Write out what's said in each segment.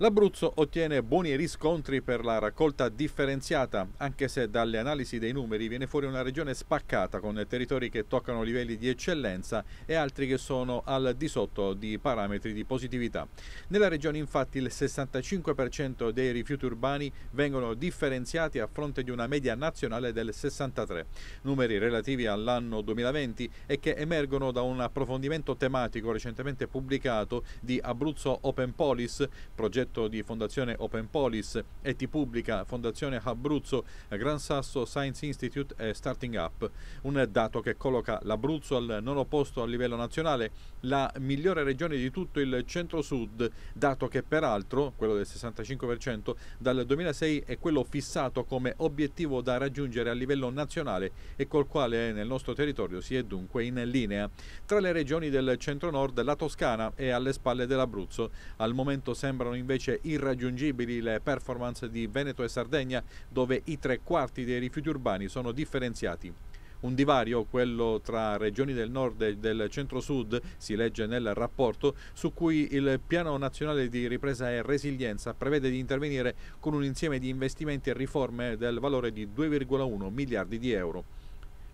L'Abruzzo ottiene buoni riscontri per la raccolta differenziata, anche se dalle analisi dei numeri viene fuori una regione spaccata con territori che toccano livelli di eccellenza e altri che sono al di sotto di parametri di positività. Nella regione infatti il 65% dei rifiuti urbani vengono differenziati a fronte di una media nazionale del 63%, numeri relativi all'anno 2020 e che emergono da un approfondimento tematico recentemente pubblicato di Abruzzo Open Police, progetto progetto di Fondazione Open Polis, Eti Pubblica, Fondazione Abruzzo, Gran Sasso Science Institute e Starting Up. Un dato che colloca l'Abruzzo al nono posto a livello nazionale, la migliore regione di tutto il centro-sud, dato che peraltro, quello del 65%, dal 2006 è quello fissato come obiettivo da raggiungere a livello nazionale e col quale nel nostro territorio si è dunque in linea. Tra le regioni del centro-nord la Toscana è alle spalle dell'Abruzzo, al momento sembrano invece invece irraggiungibili le performance di Veneto e Sardegna dove i tre quarti dei rifiuti urbani sono differenziati. Un divario, quello tra regioni del nord e del centro-sud, si legge nel rapporto, su cui il Piano Nazionale di Ripresa e Resilienza prevede di intervenire con un insieme di investimenti e riforme del valore di 2,1 miliardi di euro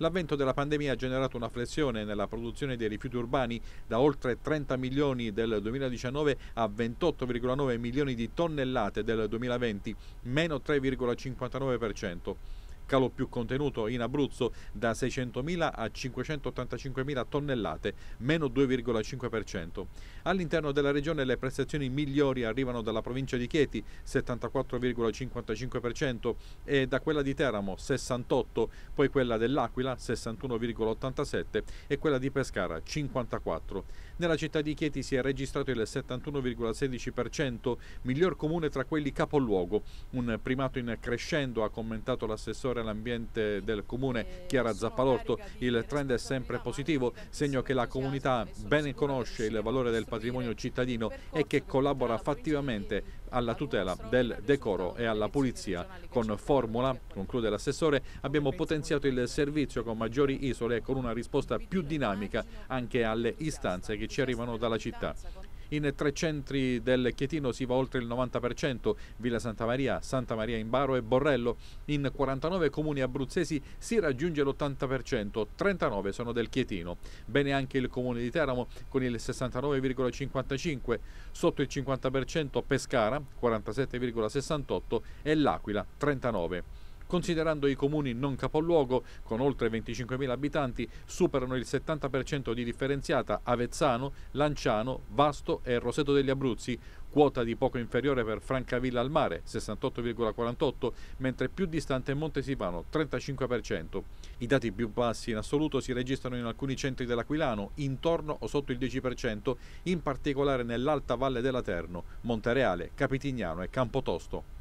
l'avvento della pandemia ha generato una flessione nella produzione dei rifiuti urbani da oltre 30 milioni del 2019 a 28,9 milioni di tonnellate del 2020, meno 3,59% scalo più contenuto in Abruzzo da 600.000 a 585.000 tonnellate, meno 2,5%. All'interno della regione le prestazioni migliori arrivano dalla provincia di Chieti, 74,55%, e da quella di Teramo, 68%, poi quella dell'Aquila, 61,87% e quella di Pescara, 54%. Nella città di Chieti si è registrato il 71,16%, miglior comune tra quelli capoluogo, un primato in crescendo, ha commentato l'assessore l'ambiente del comune eh, Chiara Zappalorto. Il trend è sempre positivo, segno che la comunità ben conosce il valore del patrimonio cittadino e che collabora fattivamente alla tutela del decoro e alla pulizia. Con Formula, conclude l'assessore, abbiamo potenziato il servizio con maggiori isole e con una risposta più dinamica anche alle istanze che ci arrivano dalla città. In tre centri del Chietino si va oltre il 90%, Villa Santa Maria, Santa Maria in Baro e Borrello. In 49 comuni abruzzesi si raggiunge l'80%, 39 sono del Chietino. Bene anche il comune di Teramo con il 69,55, sotto il 50% Pescara 47,68 e L'Aquila 39. Considerando i comuni non capoluogo, con oltre 25.000 abitanti, superano il 70% di differenziata Avezzano, Lanciano, Vasto e Roseto degli Abruzzi, quota di poco inferiore per Francavilla al Mare, 68,48, mentre più distante Montesivano, 35%. I dati più bassi in assoluto si registrano in alcuni centri dell'Aquilano, intorno o sotto il 10%, in particolare nell'alta valle della Terno, Montereale, Capitignano e Campotosto.